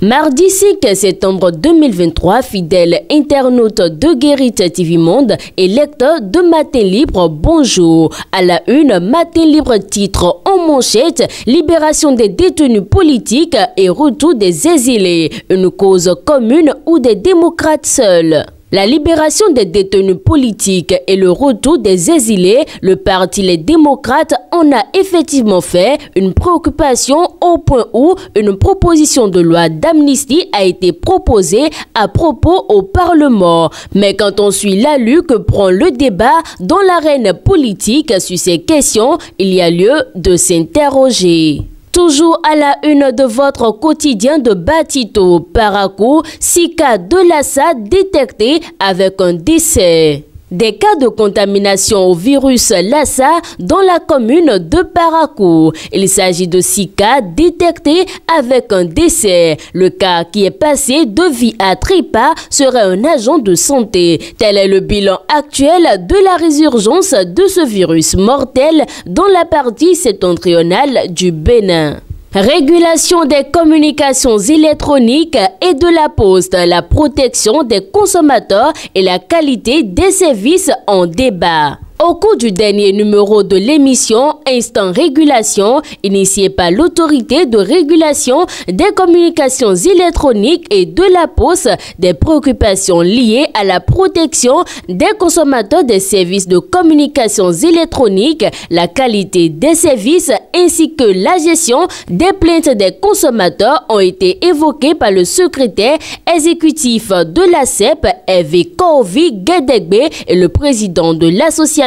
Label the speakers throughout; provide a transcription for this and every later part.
Speaker 1: Mardi 5 septembre 2023, fidèle internaute de Guérite TV Monde et de Matin Libre, bonjour. À la une, Matin Libre titre en manchette, libération des détenus politiques et retour des exilés, une cause commune ou des démocrates seuls. La libération des détenus politiques et le retour des exilés, le Parti Les Démocrates en a effectivement fait une préoccupation au point où une proposition de loi d'amnistie a été proposée à propos au Parlement. Mais quand on suit l'allure que prend le débat dans l'arène politique sur ces questions, il y a lieu de s'interroger. Toujours à la une de votre quotidien de Batito, Paraco, 6 de Lassa détecté avec un décès. Des cas de contamination au virus Lassa dans la commune de Paracourt. Il s'agit de six cas détectés avec un décès. Le cas qui est passé de vie à trépas serait un agent de santé. Tel est le bilan actuel de la résurgence de ce virus mortel dans la partie septentrionale du Bénin. Régulation des communications électroniques et de la poste, la protection des consommateurs et la qualité des services en débat. Au cours du dernier numéro de l'émission Instant Régulation, initiée par l'autorité de régulation des communications électroniques et de la poste, des préoccupations liées à la protection des consommateurs des services de communications électroniques, la qualité des services ainsi que la gestion des plaintes des consommateurs ont été évoquées par le secrétaire exécutif de la CEP, Hervé Corvi Gedegbe, et le président de l'association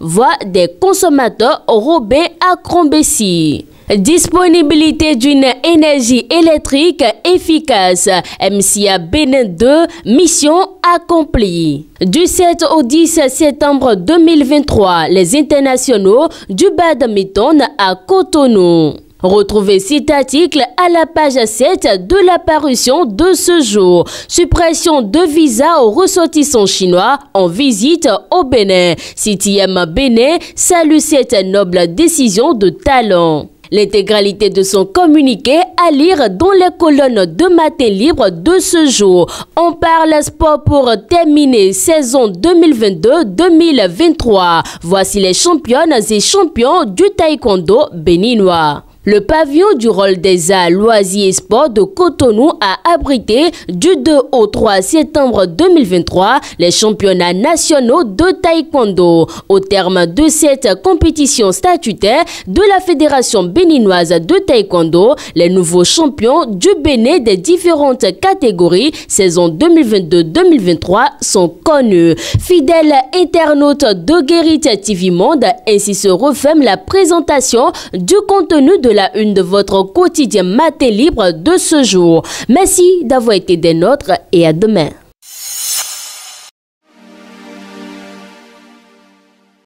Speaker 1: Voix des consommateurs robin à Crombessie. Disponibilité d'une énergie électrique efficace. MCA Bénin 2, mission accomplie. Du 7 au 10 septembre 2023, les internationaux du badminton à Cotonou. Retrouvez cet article à la page 7 de la parution de ce jour. Suppression de visa aux ressortissants chinois en visite au Bénin. CTM Bénin salue cette noble décision de talent. L'intégralité de son communiqué à lire dans les colonnes de Matin Libre de ce jour. On parle sport pour terminer saison 2022-2023. Voici les championnes et champions du taekwondo béninois. Le pavillon du rôle des arts, loisirs sports de Cotonou a abrité du 2 au 3 septembre 2023 les championnats nationaux de taekwondo. Au terme de cette compétition statutaire de la Fédération béninoise de taekwondo, les nouveaux champions du Bénin des différentes catégories saison 2022-2023 sont connus. Fidèles internautes de Guérite TV Monde, ainsi se referme la présentation du contenu de la à une de votre quotidien Maté Libre de ce jour. Merci d'avoir été des nôtres et à demain.